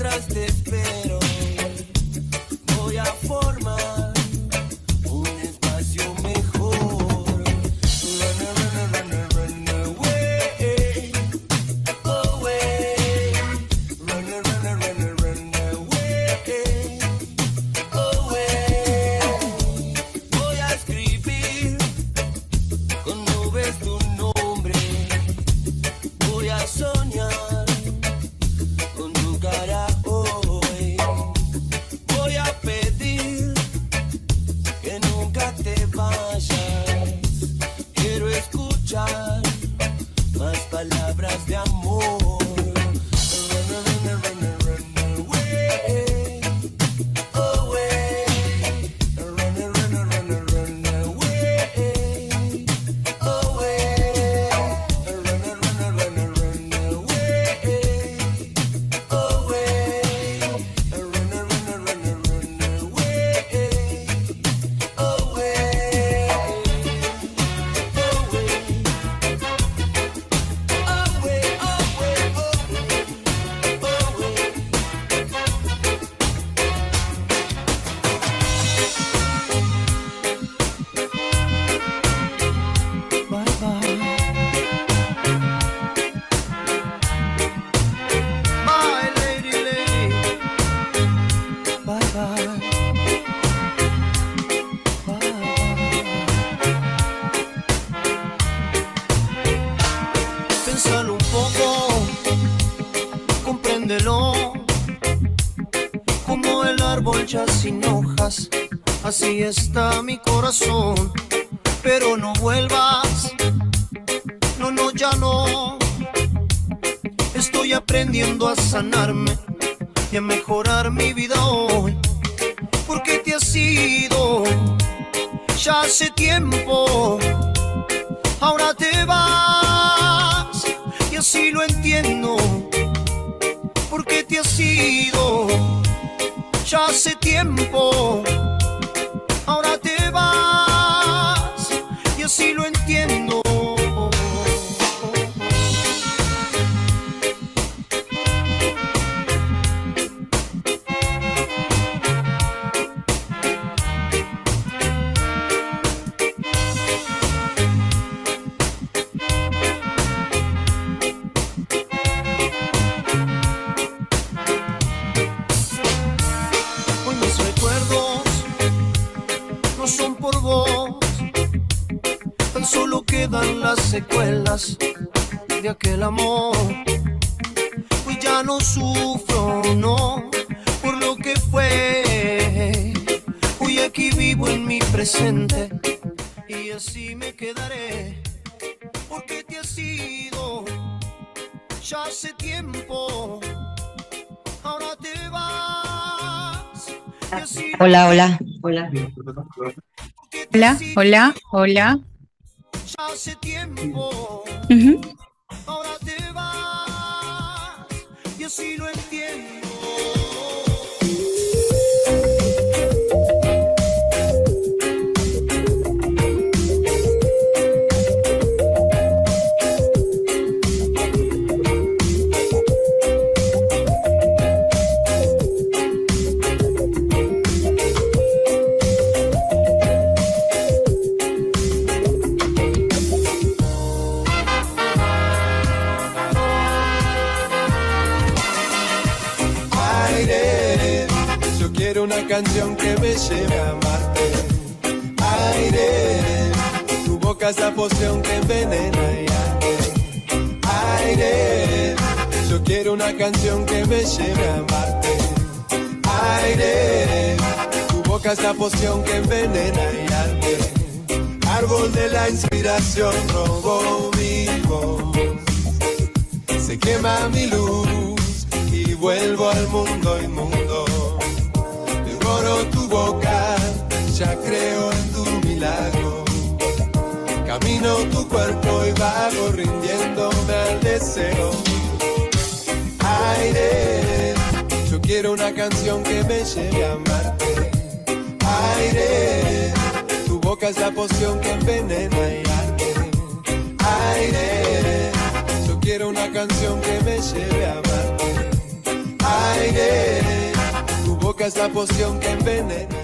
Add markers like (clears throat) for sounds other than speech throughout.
mientras te espero. Voy a estão. secuelas de aquel amor. Hoy pues ya no sufro, no, por lo que fue. Hoy aquí vivo en mi presente y así me quedaré. Porque te has ido ya hace tiempo. Ahora te vas. Hola, hola. Hola. Hola, hola, hola. Hace tiempo. Ahora te vas. Y así entiendo. canción que me lleve a Marte, Aire, tu boca esa poción que envenena y arde. Aire, yo quiero una canción que me lleve a Marte, Aire, tu boca la poción que envenena y arde. Árbol de la inspiración robó mi voz. Se quema mi luz y vuelvo al mundo inmundo tu cuerpo y vago rindiéndome al deseo. Aire, yo quiero una canción que me lleve a amarte. Aire, tu boca es la poción que envenena y Aire, yo quiero una canción que me lleve a amarte. Aire, tu boca es la poción que envenena.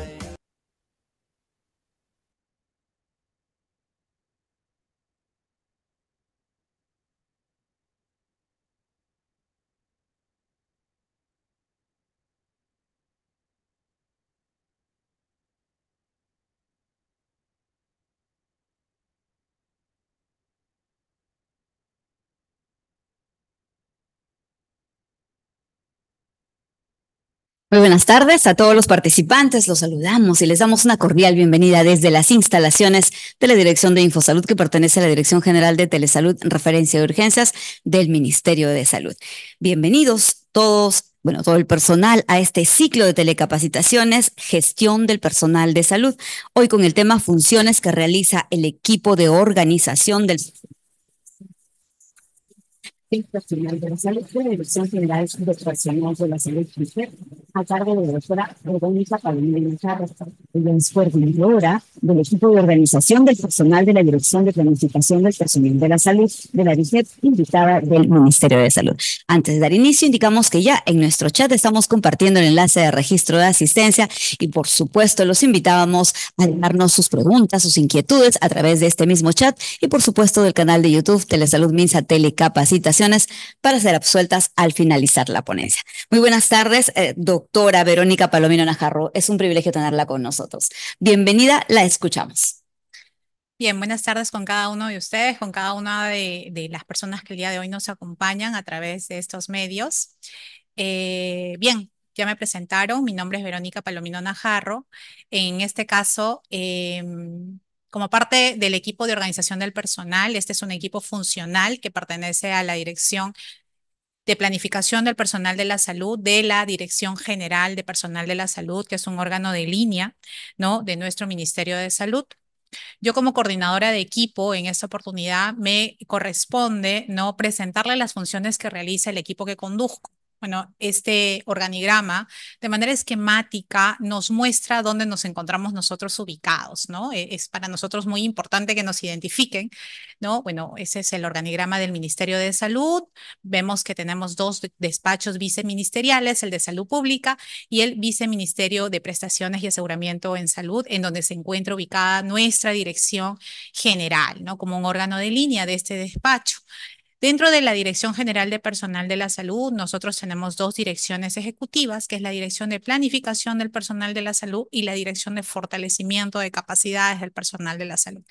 Muy buenas tardes a todos los participantes. Los saludamos y les damos una cordial bienvenida desde las instalaciones de la Dirección de Infosalud que pertenece a la Dirección General de Telesalud, Referencia de Urgencias del Ministerio de Salud. Bienvenidos todos bueno, todo el personal a este ciclo de telecapacitaciones, gestión del personal de salud. Hoy con el tema funciones que realiza el equipo de organización del personal de la Salud de la Dirección General de Profesionales de la Salud a cargo de la doctora Verónica Palomino Carlos, y la coordinadora del equipo de organización del personal de la Dirección de Planificación del Personal de la Salud de la invitada del Ministerio de Salud. Antes de dar inicio, indicamos que ya en nuestro chat estamos compartiendo el enlace de registro de asistencia y, por supuesto, los invitábamos a darnos sus preguntas, sus inquietudes a través de este mismo chat y, por supuesto, del canal de YouTube Telesalud Minsa Telecapacitación para ser absueltas al finalizar la ponencia. Muy buenas tardes, eh, doctora Verónica Palomino Najarro. Es un privilegio tenerla con nosotros. Bienvenida, la escuchamos. Bien, buenas tardes con cada uno de ustedes, con cada una de, las personas que el día de hoy nos acompañan a través de estos medios. Eh, bien, ya me presentaron, mi nombre es Verónica Palomino Najarro. En este caso, em, como parte del equipo de organización del personal, este es un equipo funcional que pertenece a la Dirección de Planificación del Personal de la Salud de la Dirección General de Personal de la Salud, que es un órgano de línea, ¿no? De nuestro Ministerio de Salud. Yo como coordinadora de equipo en esta oportunidad me corresponde no presentarle las funciones que realiza el equipo que conduzco bueno, este organigrama de manera esquemática nos muestra dónde nos encontramos nosotros ubicados, ¿no? E, es para nosotros muy importante que nos identifiquen, ¿no? Bueno, ese es el organigrama del Ministerio de Salud. Vemos que tenemos dos despachos viceministeriales, el de Salud Pública y el Viceministerio de Prestaciones y Aseguramiento en Salud, en donde se encuentra ubicada nuestra dirección general, ¿no? Como un órgano de línea de este despacho. Dentro de la Dirección General de Personal de la Salud, nosotros tenemos dos direcciones ejecutivas, que es la Dirección de Planificación del Personal de la Salud y la Dirección de Fortalecimiento de Capacidades del Personal de la Salud.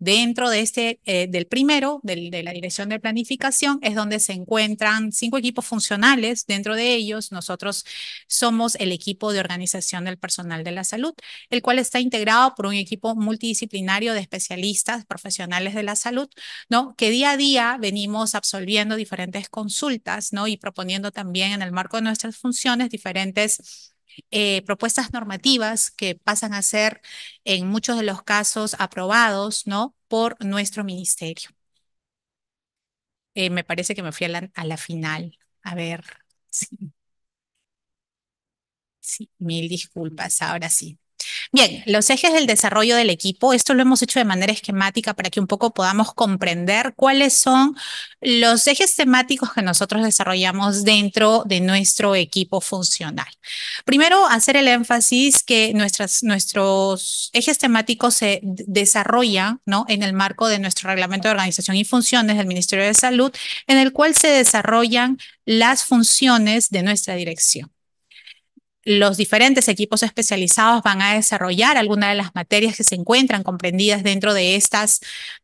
Dentro de este, eh, del primero, del, de la dirección de planificación, es donde se encuentran cinco equipos funcionales. Dentro de ellos, nosotros somos el equipo de organización del personal de la salud, el cual está integrado por un equipo multidisciplinario de especialistas profesionales de la salud, ¿no? Que día a día venimos absolviendo diferentes consultas, ¿no? Y proponiendo también en el marco de nuestras funciones diferentes eh, propuestas normativas que pasan a ser en muchos de los casos aprobados ¿no? por nuestro ministerio. Eh, me parece que me fui a la, a la final. A ver. (laughs) Sí. sí, mil disculpas, ahora sí. Bien, los ejes del desarrollo del equipo, esto lo hemos hecho de manera esquemática para que un poco podamos comprender cuáles son los ejes temáticos que nosotros desarrollamos dentro de nuestro equipo funcional. Primero, hacer el énfasis que nuestros ejes temáticos se desarrollan ¿no? en el marco de nuestro reglamento de organización y funciones del Ministerio de Salud, en el cual se desarrollan las funciones de nuestra dirección los diferentes equipos especializados van a desarrollar alguna de las materias que se encuentran comprendidas dentro de estas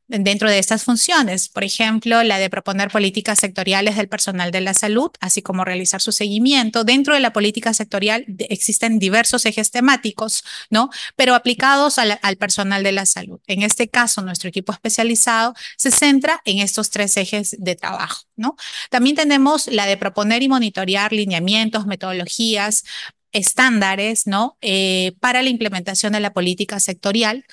dentro de estas funciones, por ejemplo, la de proponer políticas sectoriales del personal de la salud, así como realizar su seguimiento. Dentro de la política sectorial existen diversos ejes temáticos, ¿no? Pero aplicados al, al personal de la salud. En este caso, nuestro equipo especializado se centra en estos tres ejes de trabajo, ¿no? También tenemos la de proponer y monitorear lineamientos, metodologías estándares ¿no? Eh, para la implementación de la política sectorial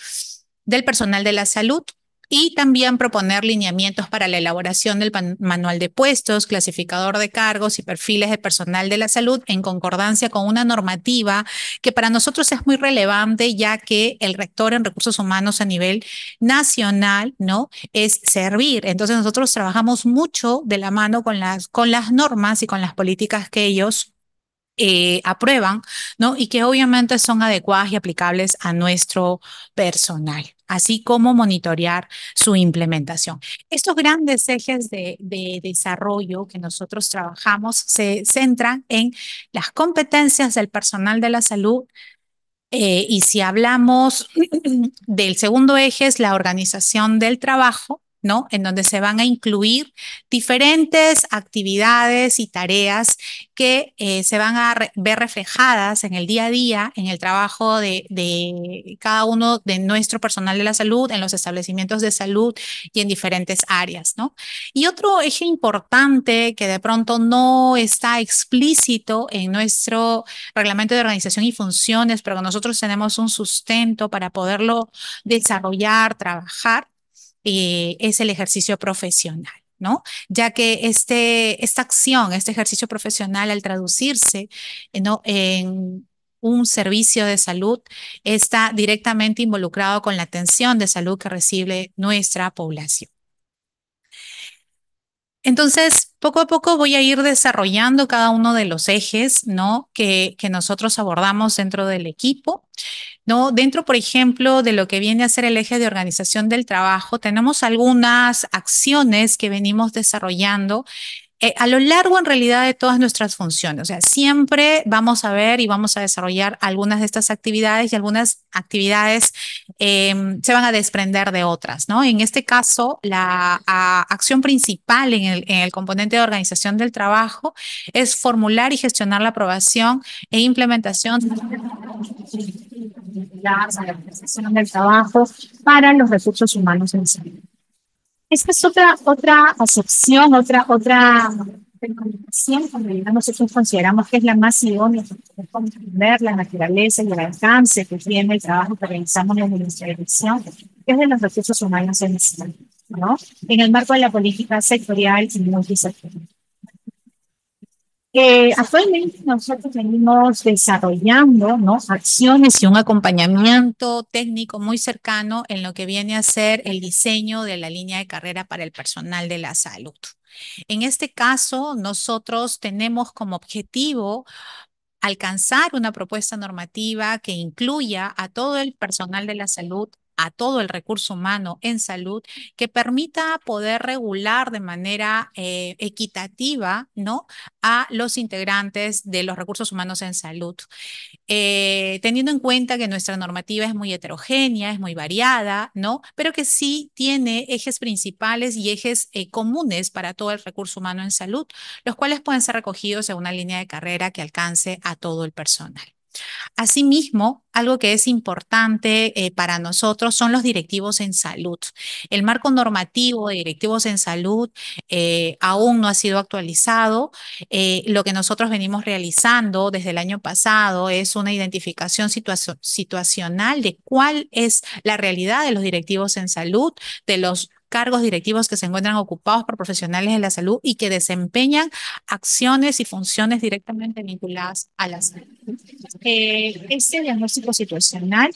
del personal de la salud y también proponer lineamientos para la elaboración del manual de puestos, clasificador de cargos y perfiles de personal de la salud en concordancia con una normativa que para nosotros es muy relevante ya que el rector en recursos humanos a nivel nacional, ¿no? es servir. Entonces nosotros trabajamos mucho de la mano con las con las normas y con las políticas que ellos eh, aprueban, ¿no? Y que obviamente son adecuadas y aplicables a nuestro personal, así como monitorear su implementación. Estos grandes ejes de, desarrollo que nosotros trabajamos se centran en las competencias del personal de la salud, eh, y si hablamos (clears throat) del segundo eje es la organización del trabajo, ¿no? En donde se van a incluir diferentes actividades y tareas que eh, se van a ver reflejadas en el día a día, en el trabajo de, cada uno de nuestro personal de la salud, en los establecimientos de salud y en diferentes áreas, ¿no? Y otro eje importante que de pronto no está explícito en nuestro reglamento de organización y funciones, pero nosotros tenemos un sustento para poderlo desarrollar, trabajar, eh, es el ejercicio profesional. ¿No? Ya que este, esta acción, este ejercicio profesional al traducirse eh, en un servicio de salud está directamente involucrado con la atención de salud que recibe nuestra población. Entonces, poco a poco voy a ir desarrollando cada uno de los ejes, ¿no? Que, nosotros abordamos dentro del equipo, ¿no? Dentro, por ejemplo, de lo que viene a ser el eje de organización del trabajo, tenemos algunas acciones que venimos desarrollando eh, a lo largo en realidad de todas nuestras funciones. O sea, siempre vamos a ver y vamos a desarrollar algunas de estas actividades y algunas actividades em, se van a desprender de otras, ¿no? En este caso, la acción principal en el, componente de organización del trabajo es formular y gestionar la aprobación e implementación de la organización del trabajo para los recursos humanos en sí. Esta es otra, otra acepción, otra, otra que nosotros consideramos que es la más idónea para comprender la naturaleza y el alcance que tiene el trabajo que realizamos desde nuestra dirección, que es de los recursos humanos en ¿no? en el marco de la política sectorial y multisectorial. Eh, actualmente nosotros venimos desarrollando acciones y un acompañamiento técnico muy cercano en lo que viene a ser el diseño de la línea de carrera para el personal de la salud. En este caso, nosotros tenemos como objetivo alcanzar una propuesta normativa que incluya a todo el personal de la salud a todo el recurso humano en salud que permita poder regular de manera eh, equitativa ¿no? a los integrantes de los recursos humanos en salud. Eh, teniendo en cuenta que nuestra normativa es muy heterogénea, es muy variada, ¿no? pero que sí tiene ejes principales y ejes eh, comunes para todo el recurso humano en salud, los cuales pueden ser recogidos en una línea de carrera que alcance a todo el personal. Asimismo, algo que es importante eh, para nosotros son los directivos en salud. El marco normativo de directivos en salud eh, aún no ha sido actualizado. Eh, lo que nosotros venimos realizando desde el año pasado es una identificación situacional de cuál es la realidad de los directivos en salud, de los cargos directivos que se encuentran ocupados por profesionales de la salud y que desempeñan acciones y funciones directamente vinculadas a la salud. Eh, este diagnóstico situacional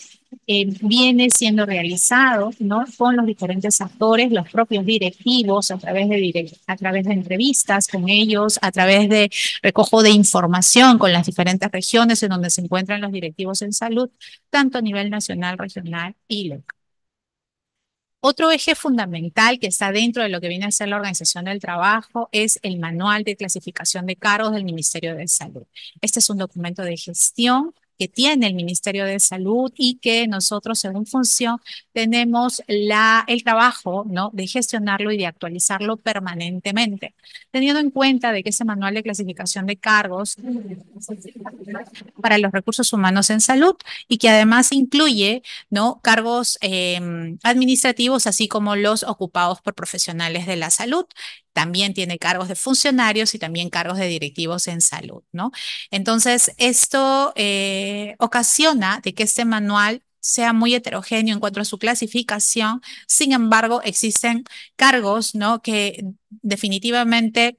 eh, viene siendo realizado con los diferentes actores, los propios directivos, a través, de a través de entrevistas con ellos, a través de recojo de información con las diferentes regiones en donde se encuentran los directivos en salud, tanto a nivel nacional, regional y local. Otro eje fundamental que está dentro de lo que viene a ser la organización del trabajo es el manual de clasificación de cargos del Ministerio de Salud. Este es un documento de gestión que tiene el Ministerio de Salud y que nosotros según función tenemos la, el trabajo ¿no? de gestionarlo y de actualizarlo permanentemente, teniendo en cuenta de que ese manual de clasificación de cargos para los recursos humanos en salud y que además incluye ¿no? cargos em, administrativos así como los ocupados por profesionales de la salud también tiene cargos de funcionarios y también cargos de directivos en salud, ¿no? Entonces, esto eh, ocasiona de que este manual sea muy heterogéneo en cuanto a su clasificación, sin embargo, existen cargos, ¿no? Que definitivamente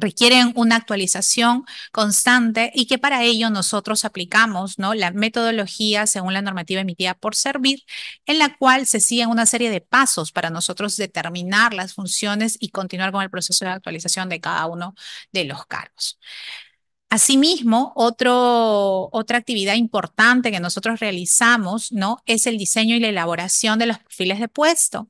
requieren una actualización constante y que para ello nosotros aplicamos ¿no? la metodología según la normativa emitida por Servir, en la cual se siguen una serie de pasos para nosotros determinar las funciones y continuar con el proceso de actualización de cada uno de los cargos. Asimismo, otra actividad importante que nosotros realizamos ¿no? es el diseño y la elaboración de los perfiles de puesto.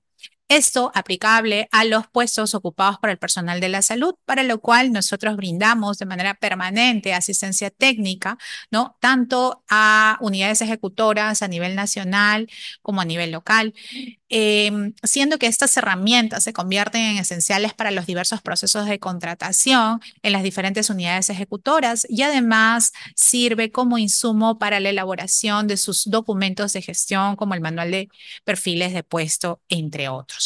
Esto aplicable a los puestos ocupados por el personal de la salud, para lo cual nosotros brindamos de manera permanente asistencia técnica, ¿no? Tanto a unidades ejecutoras a nivel nacional como a nivel local, em, siendo que estas herramientas se convierten en esenciales para los diversos procesos de contratación en las diferentes unidades ejecutoras y además sirve como insumo para la elaboración de sus documentos de gestión, como el manual de perfiles de puesto, entre otros.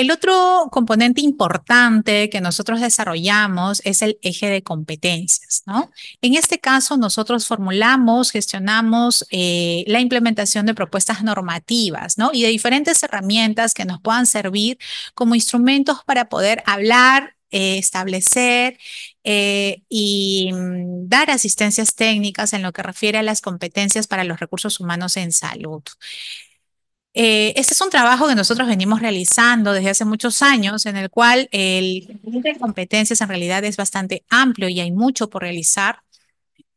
El otro componente importante que nosotros desarrollamos es el eje de competencias, En este caso, nosotros formulamos, gestionamos eh, la implementación de propuestas normativas, Y de diferentes herramientas que nos puedan servir como instrumentos para poder hablar, eh, establecer eh, y mm, dar asistencias técnicas en lo que refiere a las competencias para los recursos humanos en salud. Eh, este es un trabajo que nosotros venimos realizando desde hace muchos años, en el cual el conjunto de competencias en realidad es bastante amplio y hay mucho por realizar.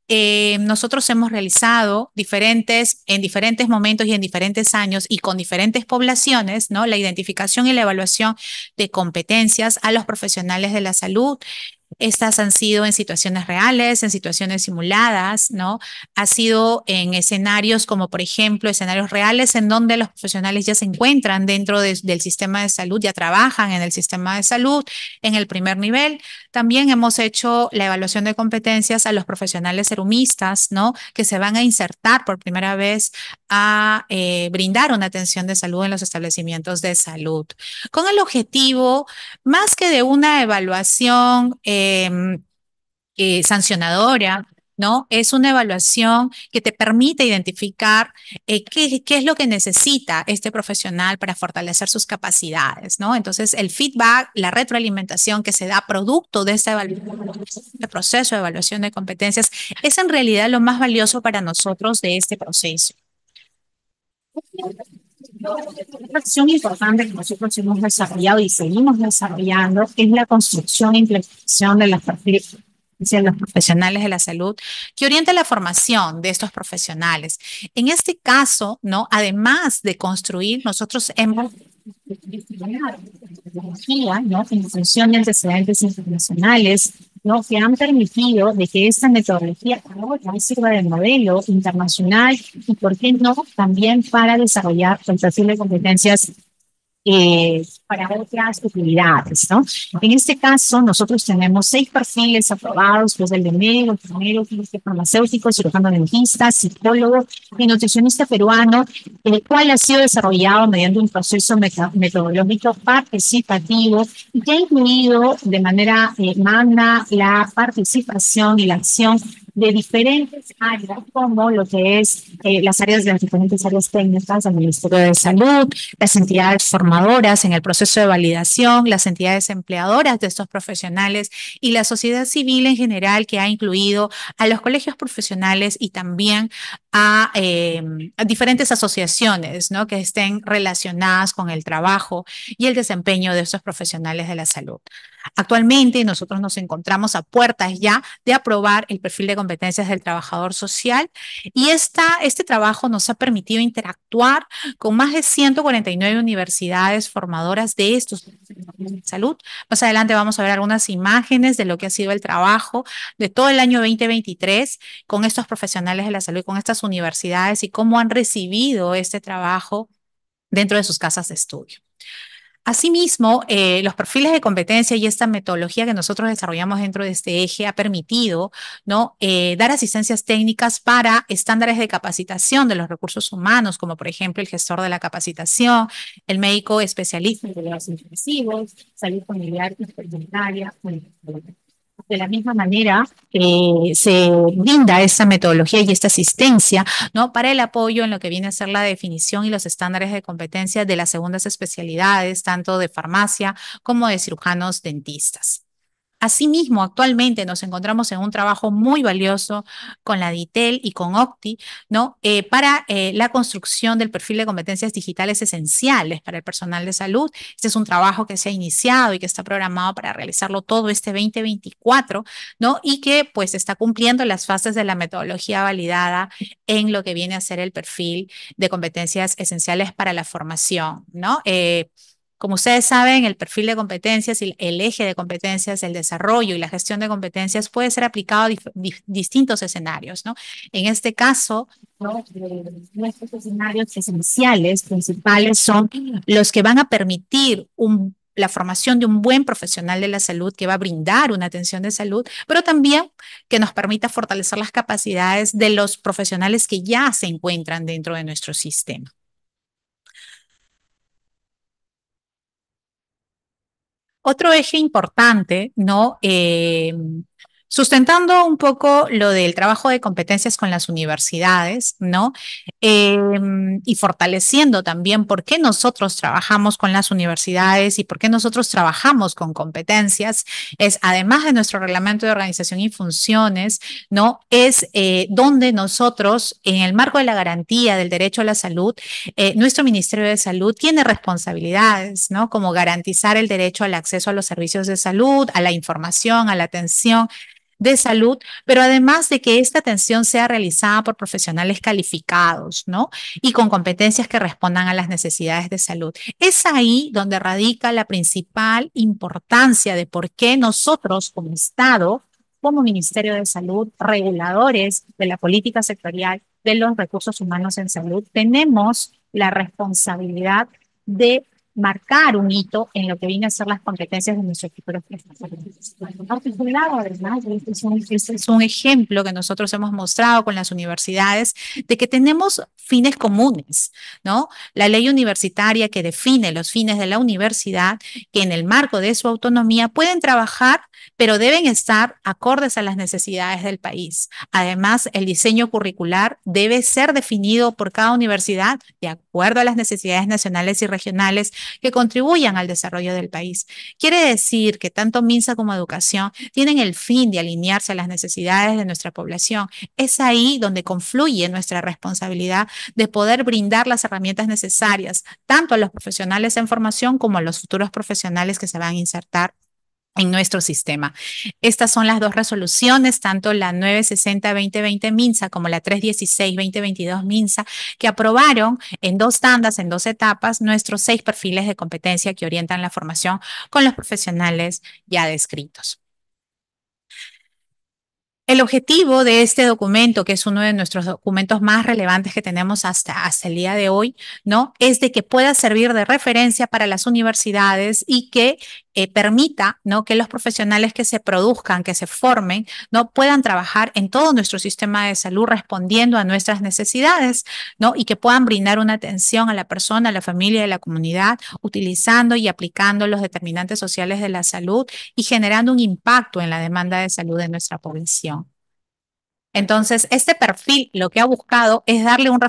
Eh, nosotros hemos realizado diferentes, en diferentes momentos y en diferentes años y con diferentes poblaciones, ¿no? La identificación y la evaluación de competencias a los profesionales de la salud estas han sido en situaciones reales, en situaciones simuladas, ¿no? Ha sido en escenarios como, por ejemplo, escenarios reales en donde los profesionales ya se encuentran dentro del sistema de salud, ya trabajan en el sistema de salud, en el primer nivel. También hemos hecho la evaluación de competencias a los profesionales serumistas, ¿no? Que se van a insertar por primera vez a eh, brindar una atención de salud en los establecimientos de salud, con el objetivo, más que de una evaluación, eh, Em, eh, sancionadora, ¿no? Es una evaluación que te permite identificar eh, qué, qué, es lo que necesita este profesional para fortalecer sus capacidades, ¿no? Entonces, el feedback, la retroalimentación que se da producto de este proceso de evaluación de competencias, es en realidad lo más valioso para nosotros de este proceso. Una acción importante que nosotros hemos desarrollado y seguimos desarrollando es la construcción e implementación de las prácticas los profesionales de la salud que orienta la formación de estos profesionales. En este caso, ¿no? Además de construir, nosotros hemos ¿no? en función de antecedentes internacionales, ¿no? que han permitido de que esta metodología ahora sirva de modelo internacional y, por qué no, también para desarrollar el de competencias para otras utilidades, ¿no? En este caso, nosotros tenemos seis perfiles aprobados, pues el de médico, enfermero, farmacéutico, cirujano dentista, psicólogo y nutricionista peruano, el cual ha sido desarrollado mediante un proceso metodológico participativo y que ha incluido de manera eh, magna la participación y la acción de diferentes áreas, como lo que es eh, las áreas de las diferentes áreas técnicas del Ministerio de Salud, las entidades formadoras en el proceso de validación, las entidades empleadoras de estos profesionales y la sociedad civil en general que ha incluido a los colegios profesionales y también a, em, a diferentes asociaciones ¿no? que estén relacionadas con el trabajo y el desempeño de estos profesionales de la salud. Actualmente nosotros nos encontramos a puertas ya de aprobar el perfil de competencias del trabajador social y este trabajo nos ha permitido interactuar con más de 149 universidades formadoras de estos de la salud. Más adelante vamos a ver algunas imágenes de lo que ha sido el trabajo de todo el año 2023 con estos profesionales de la salud, con estas universidades y cómo han recibido este trabajo dentro de sus casas de estudio. Asimismo, eh, los perfiles de competencia y esta metodología que nosotros desarrollamos dentro de este eje ha permitido ¿no? Eh, dar asistencias técnicas para estándares de capacitación de los recursos humanos, como por ejemplo el gestor de la capacitación, el médico especialista en los intensivos, salud familiar y de la misma manera eh, se brinda esta metodología y esta asistencia ¿no? para el apoyo en lo que viene a ser la definición y los estándares de competencia de las segundas especialidades, tanto de farmacia como de cirujanos dentistas. Asimismo, actualmente nos encontramos en un trabajo muy valioso con la DITEL y con OCTI, ¿no? Eh, para eh, la construcción del perfil de competencias digitales esenciales para el personal de salud. Este es un trabajo que se ha iniciado y que está programado para realizarlo todo este 2024, ¿no? Y que pues está cumpliendo las fases de la metodología validada en lo que viene a ser el perfil de competencias esenciales para la formación, ¿no? Eh, como ustedes saben, el perfil de competencias y el eje de competencias, el desarrollo y la gestión de competencias puede ser aplicado a distintos escenarios, ¿no? En este caso, nuestros escenarios esenciales, principales, son los que van a permitir la formación de un buen profesional de la salud que va a brindar una atención de salud, pero también que nos permita fortalecer las capacidades de los profesionales que ya se encuentran dentro de nuestro sistema. Otro eje importante, ¿no? Eh, Sustentando un poco lo del trabajo de competencias con las universidades, ¿no? Em, y fortaleciendo también por qué nosotros trabajamos con las universidades y por qué nosotros trabajamos con competencias, es además de nuestro reglamento de organización y funciones, ¿no? Es eh, donde nosotros, en el marco de la garantía del derecho a la salud, eh, nuestro Ministerio de Salud tiene responsabilidades, ¿no? Como garantizar el derecho al acceso a los servicios de salud, a la información, a la atención de salud, pero además de que esta atención sea realizada por profesionales calificados, ¿no? Y con competencias que respondan a las necesidades de salud. Es ahí donde radica la principal importancia de por qué nosotros como Estado, como Ministerio de Salud, reguladores de la política sectorial de los recursos humanos en salud, tenemos la responsabilidad de marcar un hito en lo que viene a ser las competencias de nuestro equipo es un ejemplo que nosotros hemos mostrado con las universidades de que tenemos fines comunes, ¿no? La ley universitaria que define los fines de la universidad, que en el marco de su autonomía pueden trabajar, pero deben estar acordes a las necesidades del país. Además, el diseño curricular debe ser definido por cada universidad de acuerdo a las necesidades nacionales y regionales que contribuyan al desarrollo del país. Quiere decir que tanto MINSA como educación tienen el fin de alinearse a las necesidades de nuestra población. Es ahí donde confluye nuestra responsabilidad de poder brindar las herramientas necesarias tanto a los profesionales en formación como a los futuros profesionales que se van a insertar en nuestro sistema. Estas son las dos resoluciones, tanto la 960-2020 MINSA como la 316-2022 MINSA, que aprobaron en dos tandas, en dos etapas, nuestros seis perfiles de competencia que orientan la formación con los profesionales ya descritos. El objetivo de este documento, que es uno de nuestros documentos más relevantes que tenemos hasta, hasta el día de hoy, ¿no? Es de que pueda servir de referencia para las universidades y que eh, permita que los profesionales que se produzcan, que se formen, ¿no? puedan trabajar en todo nuestro sistema de salud respondiendo a nuestras necesidades ¿no? y que puedan brindar una atención a la persona, a la familia y a la comunidad, utilizando y aplicando los determinantes sociales de la salud y generando un impacto en la demanda de salud de nuestra población. Entonces, este perfil lo que ha buscado es darle un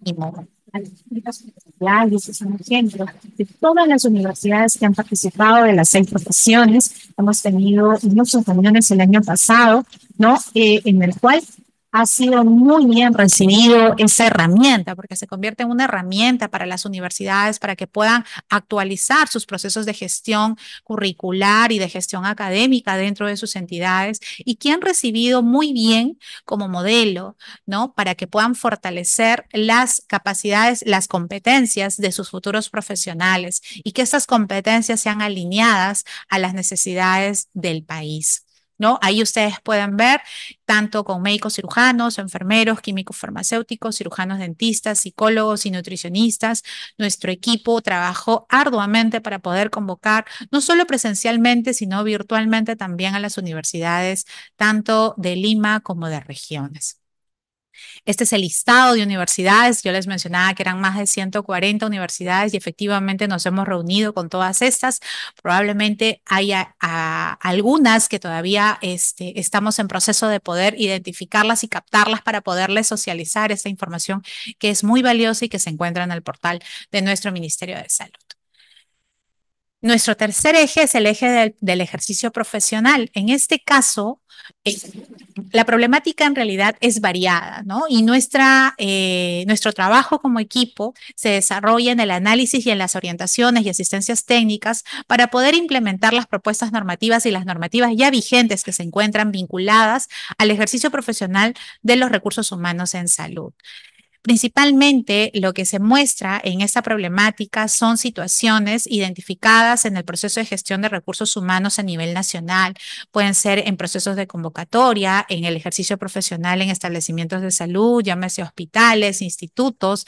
mínimo a las públicas universidades, un ejemplo, de todas las universidades que han participado de las seis profesiones. Hemos tenido muchas reuniones el año pasado, ¿no? Eh, en el cual ha sido muy bien recibido esa herramienta, porque se convierte en una herramienta para las universidades para que puedan actualizar sus procesos de gestión curricular y de gestión académica dentro de sus entidades y que han recibido muy bien como modelo, ¿no? Para que puedan fortalecer las capacidades, las competencias de sus futuros profesionales y que estas competencias sean alineadas a las necesidades del país. ¿no? Ahí ustedes pueden ver tanto con médicos cirujanos, enfermeros, químicos farmacéuticos, cirujanos dentistas, psicólogos y nutricionistas. Nuestro equipo trabajó arduamente para poder convocar no solo presencialmente, sino virtualmente también a las universidades, tanto de Lima como de regiones. Este es el listado de universidades. Yo les mencionaba que eran más de 140 universidades y efectivamente nos hemos reunido con todas estas. Probablemente haya algunas que todavía este, estamos en proceso de poder identificarlas y captarlas para poderles socializar esta información que es muy valiosa y que se encuentra en el portal de nuestro Ministerio de Salud. Nuestro tercer eje es el eje del, ejercicio profesional. En este caso, eh, la problemática en realidad es variada, ¿no? Y nuestra, eh, nuestro trabajo como equipo se desarrolla en el análisis y en las orientaciones y asistencias técnicas para poder implementar las propuestas normativas y las normativas ya vigentes que se encuentran vinculadas al ejercicio profesional de los recursos humanos en salud. Principalmente lo que se muestra en esta problemática son situaciones identificadas en el proceso de gestión de recursos humanos a nivel nacional. Pueden ser en procesos de convocatoria, en el ejercicio profesional en establecimientos de salud, llámese hospitales, institutos,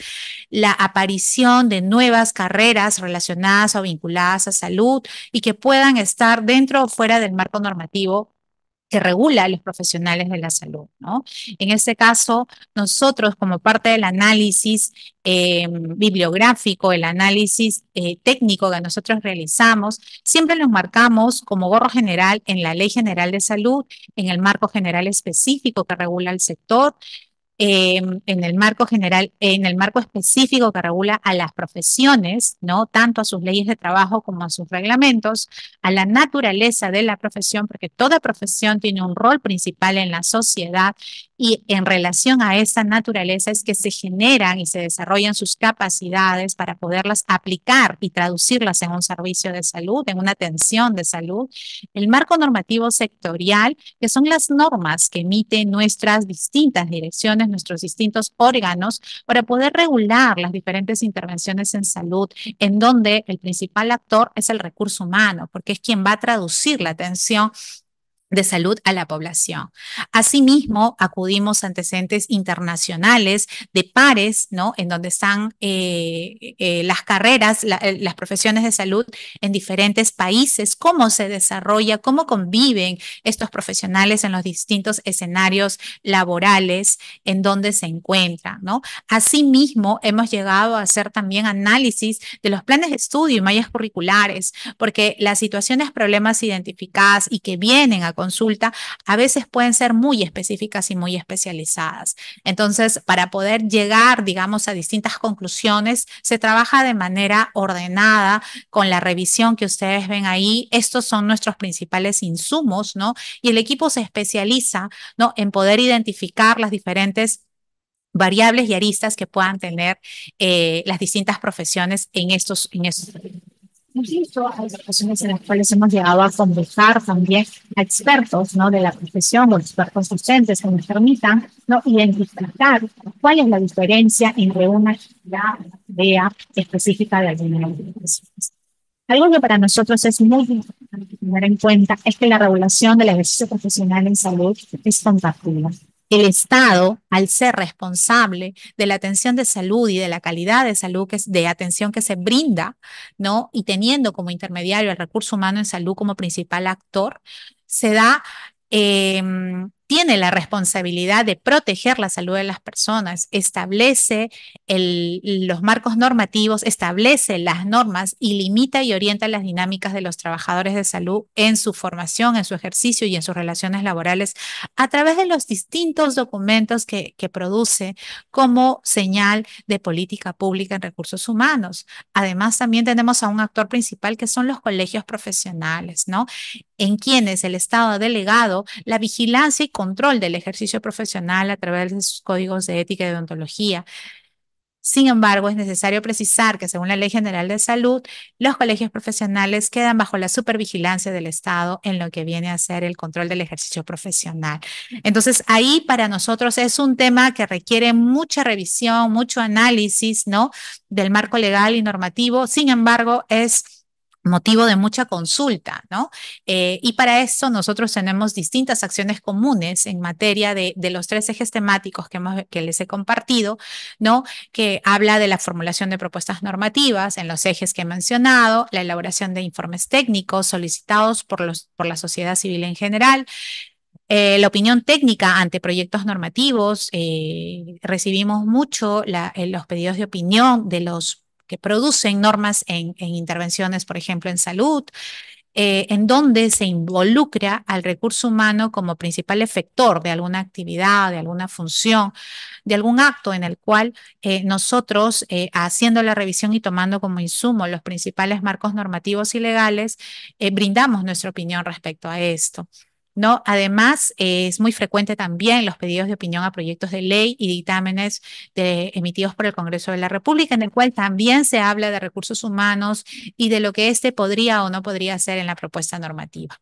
la aparición de nuevas carreras relacionadas o vinculadas a salud y que puedan estar dentro o fuera del marco normativo que regula a los profesionales de la salud. ¿no? En este caso, nosotros como parte del análisis eh, bibliográfico, el análisis eh, técnico que nosotros realizamos, siempre nos marcamos como gorro general en la Ley General de Salud, en el marco general específico que regula el sector, Em, en el marco general, en el marco específico que regula a las profesiones, ¿no? Tanto a sus leyes de trabajo como a sus reglamentos, a la naturaleza de la profesión, porque toda profesión tiene un rol principal en la sociedad y en relación a esa naturaleza es que se generan y se desarrollan sus capacidades para poderlas aplicar y traducirlas en un servicio de salud, en una atención de salud. El marco normativo sectorial, que son las normas que emiten nuestras distintas direcciones, nuestros distintos órganos, para poder regular las diferentes intervenciones en salud, en donde el principal actor es el recurso humano, porque es quien va a traducir la atención de salud a la población. Asimismo, acudimos a antecedentes internacionales de pares, ¿no? En donde están eh, eh, las carreras, eh, las profesiones de salud en diferentes países, cómo se desarrolla, cómo conviven estos profesionales en los distintos escenarios laborales en donde se encuentran, ¿no? Asimismo, hemos llegado a hacer también análisis de los planes de estudio y mallas curriculares, porque las situaciones, problemas identificadas y que vienen a consulta a veces pueden ser muy específicas y muy especializadas. Entonces, para poder llegar, digamos, a distintas conclusiones, se trabaja de manera ordenada con la revisión que ustedes ven ahí. Estos son nuestros principales insumos, ¿no? Y el equipo se especializa, ¿no? En poder identificar las diferentes variables y aristas que puedan tener eh, las distintas profesiones en estos, en estos Incluso hay ocasiones en las cuales hemos llegado a convocar también a expertos ¿no? de la profesión o expertos docentes que nos permitan ¿no? identificar cuál es la diferencia entre una idea específica de alguna de las algo que para nosotros es muy importante tener en cuenta es que la regulación del ejercicio profesional en salud es compartida el Estado, al ser responsable de la atención de salud y de la calidad de salud, que, de atención que se brinda, ¿no? Y teniendo como intermediario el recurso humano en salud como principal actor, se da eh, tiene la responsabilidad de proteger la salud de las personas, establece los marcos normativos, establece las normas y limita y orienta las dinámicas de los trabajadores de salud en su formación, en su ejercicio y en sus relaciones laborales a través de los distintos documentos que, que produce como señal de política pública en recursos humanos. Además, también tenemos a un actor principal que son los colegios profesionales, ¿no? En quienes el Estado ha delegado la vigilancia y control del ejercicio profesional a través de sus códigos de ética y odontología. Sin embargo, es necesario precisar que según la Ley General de Salud, los colegios profesionales quedan bajo la supervigilancia del Estado en lo que viene a ser el control del ejercicio profesional. Entonces, ahí para nosotros es un tema que requiere mucha revisión, mucho análisis, ¿no? Del marco legal y normativo. Sin embargo, es motivo de mucha consulta, ¿no? Eh, y para eso nosotros tenemos distintas acciones comunes en materia de, los tres ejes temáticos que, hemos, que les he compartido, ¿no? Que habla de la formulación de propuestas normativas en los ejes que he mencionado, la elaboración de informes técnicos solicitados por, los, por la sociedad civil en general, eh, la opinión técnica ante proyectos normativos. Eh, recibimos mucho los pedidos de opinión de los que producen normas en, intervenciones, por ejemplo, en salud, eh, en donde se involucra al recurso humano como principal efector de alguna actividad, de alguna función, de algún acto en el cual eh, nosotros, eh, haciendo la revisión y tomando como insumo los principales marcos normativos y legales, brindamos nuestra opinión respecto a esto. ¿no? Además, eh, es muy frecuente también los pedidos de opinión a proyectos de ley y dictámenes emitidos por el Congreso de la República, en el cual también se habla de recursos humanos y de lo que éste podría o no podría hacer en la propuesta normativa.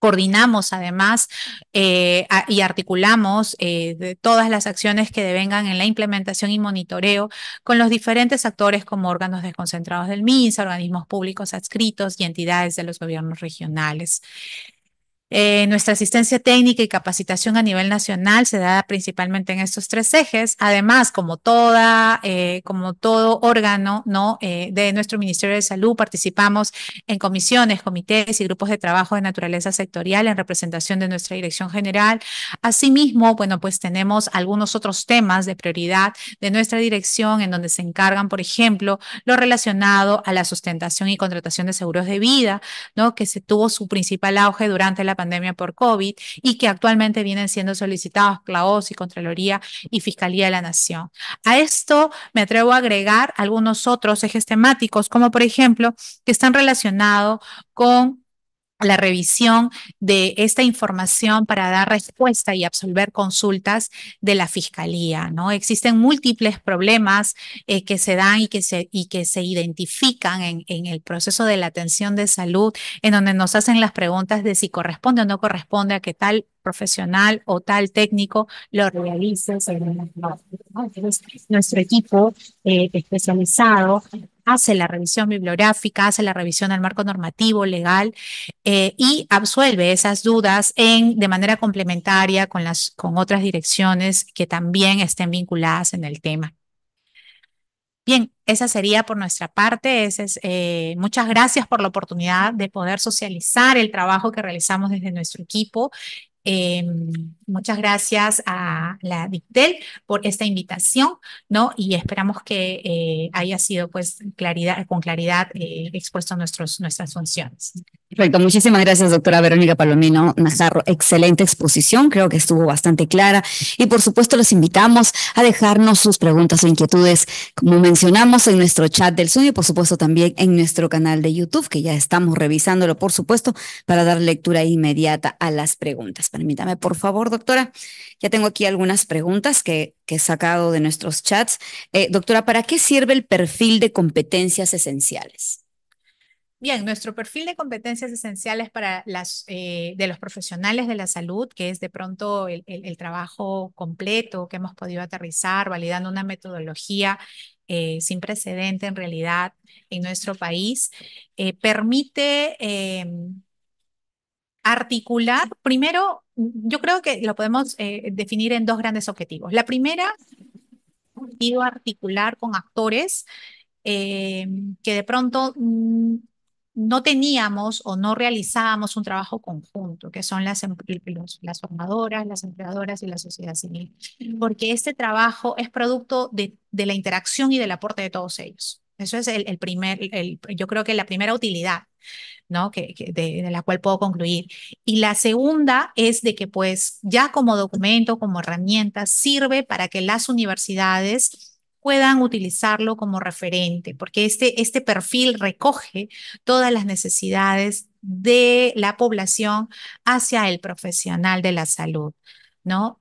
Coordinamos además eh, y articulamos eh, todas las acciones que devengan en la implementación y monitoreo con los diferentes actores como órganos desconcentrados del MINSA, organismos públicos adscritos y entidades de los gobiernos regionales. Eh, nuestra asistencia técnica y capacitación a nivel nacional se da principalmente en estos tres ejes. Además, como toda, eh, como todo órgano eh, de nuestro Ministerio de Salud, participamos en comisiones, comités y grupos de trabajo de naturaleza sectorial en representación de nuestra dirección general. Asimismo, bueno, pues tenemos algunos otros temas de prioridad de nuestra dirección en donde se encargan, por ejemplo, lo relacionado a la sustentación y contratación de seguros de vida, ¿no? Que se tuvo su principal auge durante la pandemia por COVID y que actualmente vienen siendo solicitados y Contraloría y Fiscalía de la Nación. A esto me atrevo a agregar algunos otros ejes temáticos, como por ejemplo, que están relacionados con la revisión de esta información para dar respuesta y absolver consultas de la fiscalía, ¿no? Existen múltiples problemas eh, que se dan y que se, y que se identifican en, el proceso de la atención de salud, en donde nos hacen las preguntas de si corresponde o no corresponde a que tal profesional o tal técnico lo realice. nuestro equipo eh, especializado hace la revisión bibliográfica, hace la revisión al marco normativo, legal, eh, y absuelve esas dudas en, de manera complementaria con, las, con otras direcciones que también estén vinculadas en el tema. Bien, esa sería por nuestra parte. es, eh, muchas gracias por la oportunidad de poder socializar el trabajo que realizamos desde nuestro equipo eh, muchas gracias a la DICTEL por esta invitación, ¿no? Y esperamos que eh, haya sido, pues, claridad, con claridad eh, expuesto nuestros, nuestras funciones. Perfecto, muchísimas gracias, doctora Verónica Palomino Nazarro. Excelente exposición, creo que estuvo bastante clara. Y por supuesto, los invitamos a dejarnos sus preguntas o inquietudes, como mencionamos en nuestro chat del Zoom y por supuesto también en nuestro canal de YouTube, que ya estamos revisándolo, por supuesto, para dar lectura inmediata a las preguntas. Permítame, por favor, doctora. Ya tengo aquí algunas preguntas que, he sacado de nuestros chats. Eh, doctora, ¿para qué sirve el perfil de competencias esenciales? Bien, nuestro perfil de competencias esenciales para las, eh, de los profesionales de la salud, que es de pronto el, trabajo completo que hemos podido aterrizar, validando una metodología eh, sin precedente en realidad en nuestro país, permite em, articular, primero, yo creo que lo podemos eh, definir en dos grandes objetivos. La primera, articular con actores eh, que de pronto mm, no teníamos o no realizábamos un trabajo conjunto, que son em, las, formadoras, las empleadoras y la sociedad civil, porque este trabajo es producto de, la interacción y del aporte de todos ellos. Eso es el, primer, yo creo que la primera utilidad. ¿no? Que, de, la cual puedo concluir. Y la segunda es de que pues ya como documento, como herramienta, sirve para que las universidades puedan utilizarlo como referente, porque este, este perfil recoge todas las necesidades de la población hacia el profesional de la salud.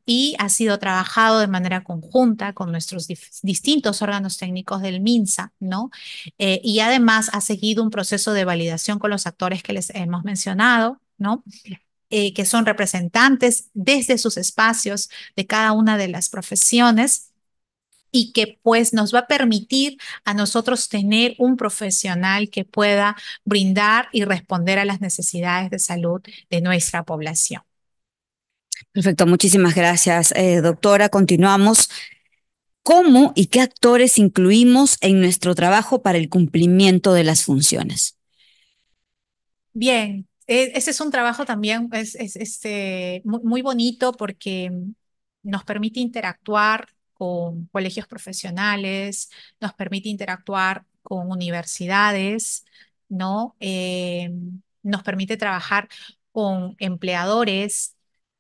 Y ha sido trabajado de manera conjunta con nuestros distintos órganos técnicos del MINSA, ¿no? Eh, y además ha seguido un proceso de validación con los actores que les hemos mencionado, ¿no? Eh, que son representantes desde sus espacios de cada una de las profesiones y que pues nos va a permitir a nosotros tener un profesional que pueda brindar y responder a las necesidades de salud de nuestra población. Perfecto, muchísimas gracias, eh, doctora. Continuamos. ¿Cómo y qué actores incluimos en nuestro trabajo para el cumplimiento de las funciones? Bien, e, ese es un trabajo también este, muy, bonito porque nos permite interactuar con colegios profesionales, nos permite interactuar con universidades, ¿no? Eh, nos permite trabajar con empleadores,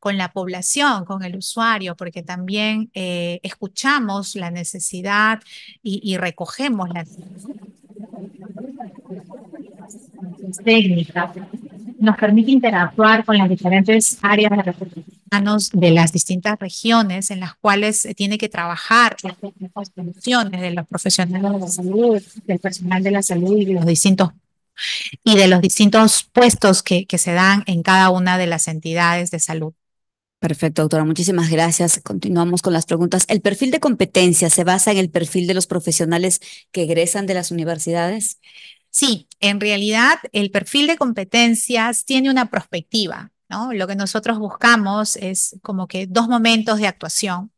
con la población, con el usuario, porque también eh, escuchamos la necesidad y, recogemos la técnica nos permite interactuar con las diferentes áreas de de las distintas regiones en las cuales tiene que trabajar las funciones de los profesionales de la salud, del personal de la salud y de los distintos y de los distintos puestos que, que se dan en cada una de las entidades de salud. Perfecto, doctora. Muchísimas gracias. Continuamos con las preguntas. ¿El perfil de competencias se basa en el perfil de los profesionales que egresan de las universidades? Sí, en realidad el perfil de competencias tiene una perspectiva, ¿no? Lo que nosotros buscamos es como que dos momentos de actuación.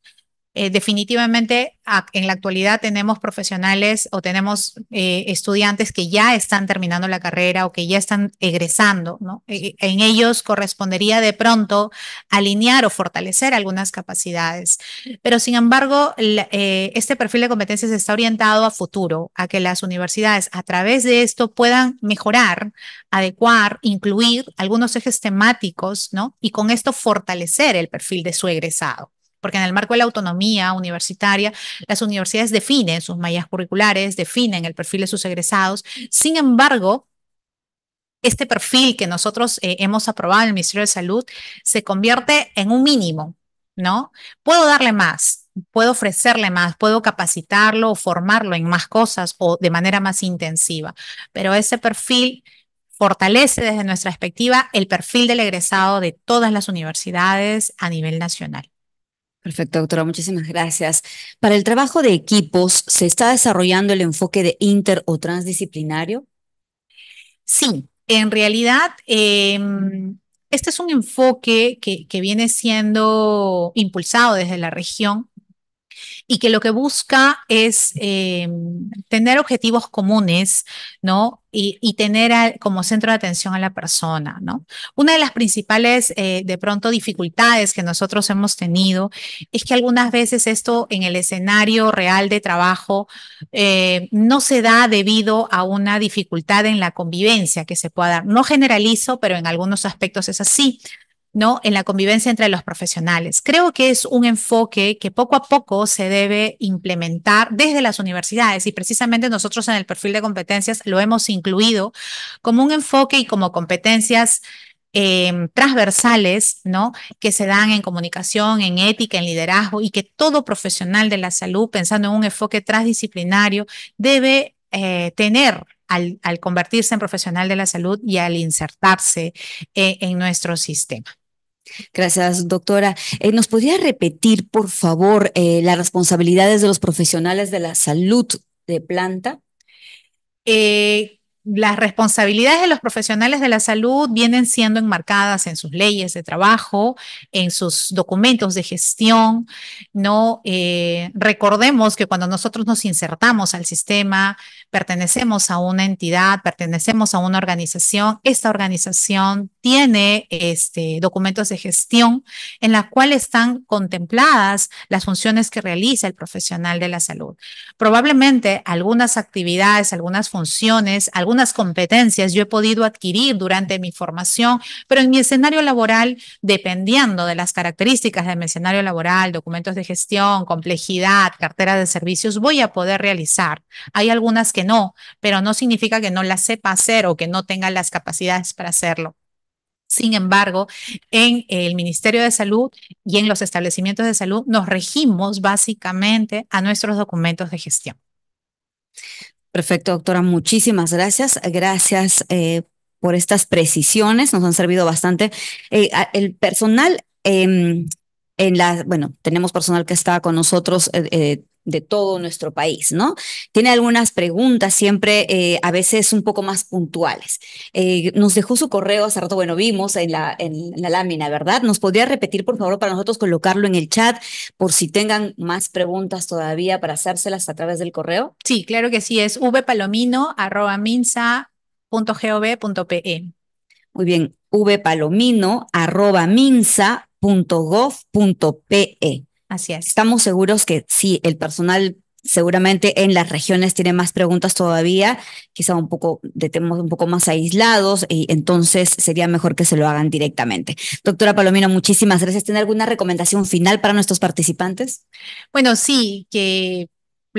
Eh, definitivamente en la actualidad tenemos profesionales o tenemos eh, estudiantes que ya están terminando la carrera o que ya están egresando, ¿no? E, e, en ellos correspondería de pronto alinear o fortalecer algunas capacidades. Pero sin embargo, eh, este perfil de competencias está orientado a futuro, a que las universidades a través de esto puedan mejorar, adecuar, incluir algunos ejes temáticos, ¿no? Y con esto fortalecer el perfil de su egresado porque en el marco de la autonomía universitaria, las universidades definen sus mallas curriculares, definen el perfil de sus egresados. Sin embargo, este perfil que nosotros eh, hemos aprobado en el Ministerio de Salud se convierte en un mínimo, ¿no? Puedo darle más, puedo ofrecerle más, puedo capacitarlo o formarlo en más cosas o de manera más intensiva, pero ese perfil fortalece desde nuestra perspectiva el perfil del egresado de todas las universidades a nivel nacional. Perfecto, doctora, muchísimas gracias. Para el trabajo de equipos, ¿se está desarrollando el enfoque de inter o transdisciplinario? Sí, en realidad, em, este es un enfoque que, que, viene siendo impulsado desde la región y que lo que busca es eh, tener objetivos comunes, ¿no? Y, tener como centro de atención a la persona, ¿no? Una de las principales, eh, de pronto, dificultades que nosotros hemos tenido es que algunas veces esto en el escenario real de trabajo eh, no se da debido a una dificultad en la convivencia que se pueda dar. No generalizo, pero en algunos aspectos es así. ¿no? en la convivencia entre los profesionales. Creo que es un enfoque que poco a poco se debe implementar desde las universidades y precisamente nosotros en el perfil de competencias lo hemos incluido como un enfoque y como competencias em, transversales, Que se dan en comunicación, en ética, en liderazgo y que todo profesional de la salud, pensando en un enfoque transdisciplinario, debe eh, tener al, convertirse en profesional de la salud y al insertarse eh, en nuestro sistema. Gracias, doctora. Eh, ¿Nos podría repetir, por favor, eh, las responsabilidades de los profesionales de la salud de planta? Eh, las responsabilidades de los profesionales de la salud vienen siendo enmarcadas en sus leyes de trabajo, en sus documentos de gestión, ¿no? Eh, recordemos que cuando nosotros nos insertamos al sistema, pertenecemos a una entidad, pertenecemos a una organización, esta organización tiene este, documentos de gestión en la cual están contempladas las funciones que realiza el profesional de la salud. Probablemente algunas actividades, algunas funciones, algunas competencias yo he podido adquirir durante mi formación, pero en mi escenario laboral, dependiendo de las características de mi escenario laboral, documentos de gestión, complejidad, cartera de servicios, voy a poder realizar. Hay algunas que no, pero no significa que no las sepa hacer o que no tenga las capacidades para hacerlo. Sin embargo, en el Ministerio de Salud y en los establecimientos de salud nos regimos básicamente a nuestros documentos de gestión. Perfecto, doctora. Muchísimas gracias. Gracias eh, por estas precisiones. Nos han servido bastante. Eh, el personal... Em, en la, bueno, tenemos personal que está con nosotros eh, eh de todo nuestro país, ¿no? Tiene algunas preguntas siempre, eh, a veces un poco más puntuales. Eh, nos dejó su correo hace rato, bueno, vimos en la, en la lámina, ¿verdad? ¿Nos podría repetir, por favor, para nosotros colocarlo en el chat por si tengan más preguntas todavía para hacérselas a través del correo? Sí, claro que sí, es vpalomino.gov.pe Muy bien, vpalomino.gov.pe Así es. Estamos seguros que sí, el personal seguramente en las regiones tiene más preguntas todavía, quizá un poco de temas un poco más aislados y entonces sería mejor que se lo hagan directamente. Doctora Palomino, muchísimas gracias. ¿Tiene alguna recomendación final para nuestros participantes? Bueno, sí, que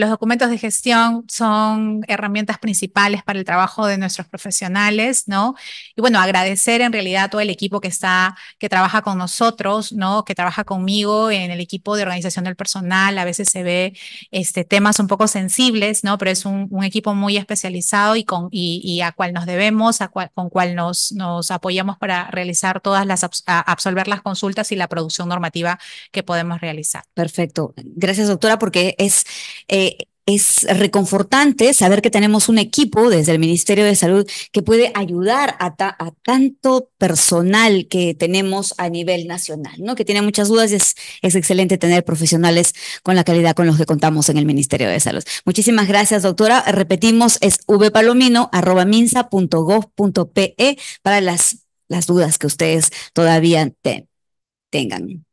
los documentos de gestión son herramientas principales para el trabajo de nuestros profesionales, ¿no? Y bueno, agradecer en realidad a todo el equipo que está, que trabaja con nosotros, ¿no? Que trabaja conmigo en el equipo de organización del personal. A veces se ve este, temas un poco sensibles, ¿no? Pero es un, equipo muy especializado y, con, y, a cual nos debemos, con cual nos, nos apoyamos para realizar todas las, absolver las consultas y la producción normativa que podemos realizar. Perfecto. Gracias, doctora, porque es... Eh, es reconfortante saber que tenemos un equipo desde el Ministerio de Salud que puede ayudar a, tanto personal que tenemos a nivel nacional, ¿no? Que tiene muchas dudas y es, es excelente tener profesionales con la calidad con los que contamos en el Ministerio de Salud. Muchísimas gracias, doctora. Repetimos, es vpalomino.gov.pe para las, las dudas que ustedes todavía tengan.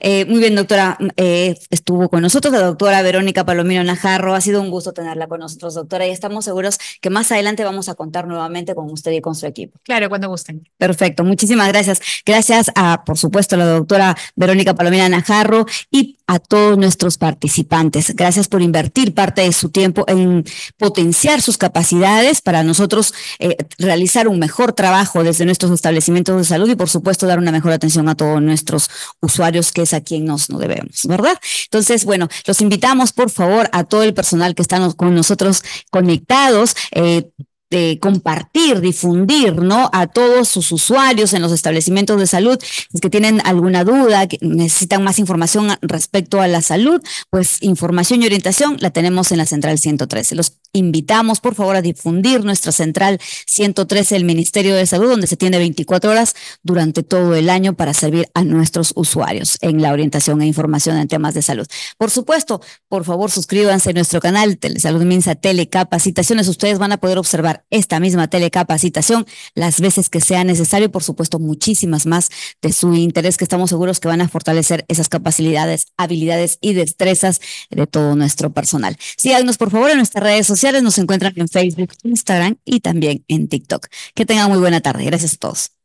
Eh, muy bien, doctora, eh, estuvo con nosotros la doctora Verónica Palomino Najarro. Ha sido un gusto tenerla con nosotros, doctora, y estamos seguros que más adelante vamos a contar nuevamente con usted y con su equipo. Claro, cuando gusten. Perfecto, muchísimas gracias. Gracias a, por supuesto, la doctora Verónica Palomino Najarro y a todos nuestros participantes. Gracias por invertir parte de su tiempo en potenciar sus capacidades para nosotros eh, realizar un mejor trabajo desde nuestros establecimientos de salud y, por supuesto, dar una mejor atención a todos nuestros usuarios que a quien nos, no debemos, ¿verdad? Entonces, bueno, los invitamos por favor a todo el personal que está con nosotros conectados. Eh, de compartir, difundir, ¿no? A todos sus usuarios en los establecimientos de salud que tienen alguna duda, que necesitan más información respecto a la salud, pues información y orientación la tenemos en la Central 113. Los invitamos, por favor, a difundir nuestra Central 113 del Ministerio de Salud, donde se tiene 24 horas durante todo el año para servir a nuestros usuarios en la orientación e información en temas de salud. Por supuesto, por favor, suscríbanse a nuestro canal Telesalud Minsa Telecapacitaciones. Ustedes van a poder observar esta misma telecapacitación las veces que sea necesario y por supuesto muchísimas más de su interés que estamos seguros que van a fortalecer esas capacidades, habilidades y destrezas de todo nuestro personal. Síganos por favor en nuestras redes sociales, nos encuentran en Facebook, Instagram y también en TikTok. Que tengan muy buena tarde. Gracias a todos.